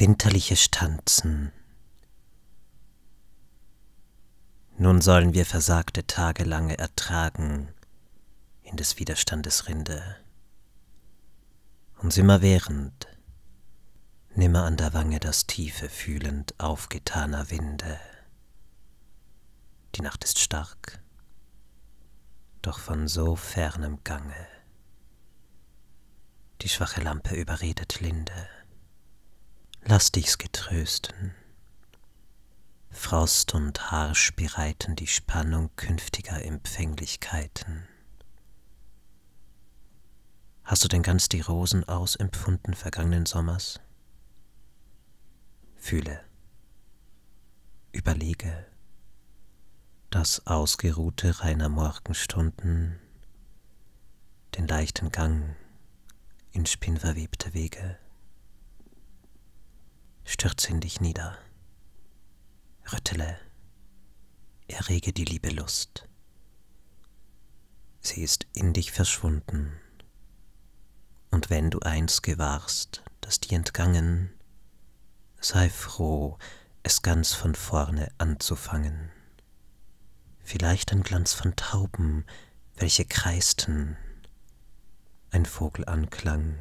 winterliches Tanzen. Nun sollen wir versagte Tage lange ertragen in des Widerstandes Rinde. Uns immerwährend, nimmer an der Wange das Tiefe fühlend aufgetaner Winde. Die Nacht ist stark, doch von so fernem Gange. Die schwache Lampe überredet Linde. Lass dich's getrösten. Frost und Harsch bereiten die Spannung künftiger Empfänglichkeiten. Hast du denn ganz die Rosen ausempfunden vergangenen Sommers? Fühle, überlege, das ausgeruhte reiner Morgenstunden, den leichten Gang in spinnverwebte Wege in dich nieder. Rüttele, errege die liebe Lust. Sie ist in dich verschwunden. Und wenn du eins gewahrst, das dir entgangen, sei froh, es ganz von vorne anzufangen. Vielleicht ein Glanz von Tauben, welche kreisten, ein Vogelanklang,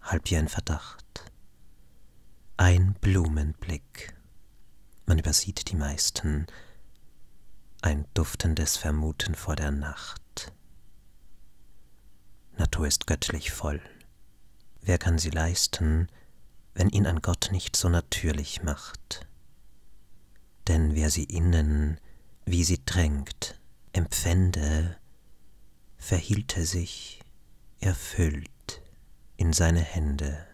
halb wie ein Verdacht. Ein Blumenblick. Man übersieht die meisten. Ein duftendes Vermuten vor der Nacht. Natur ist göttlich voll. Wer kann sie leisten, wenn ihn ein Gott nicht so natürlich macht? Denn wer sie innen, wie sie drängt, empfände, verhielte sich erfüllt in seine Hände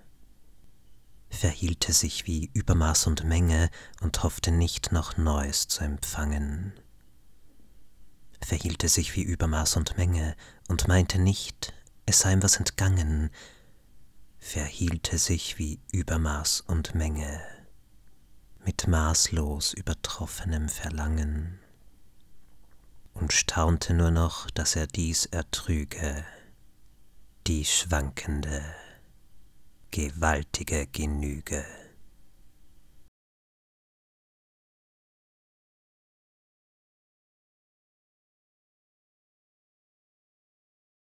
verhielte sich wie Übermaß und Menge und hoffte nicht noch Neues zu empfangen. Verhielte sich wie Übermaß und Menge und meinte nicht, es sei ihm was entgangen, verhielte sich wie Übermaß und Menge, mit maßlos übertroffenem Verlangen, und staunte nur noch, dass er dies ertrüge, die schwankende gewaltige Genüge.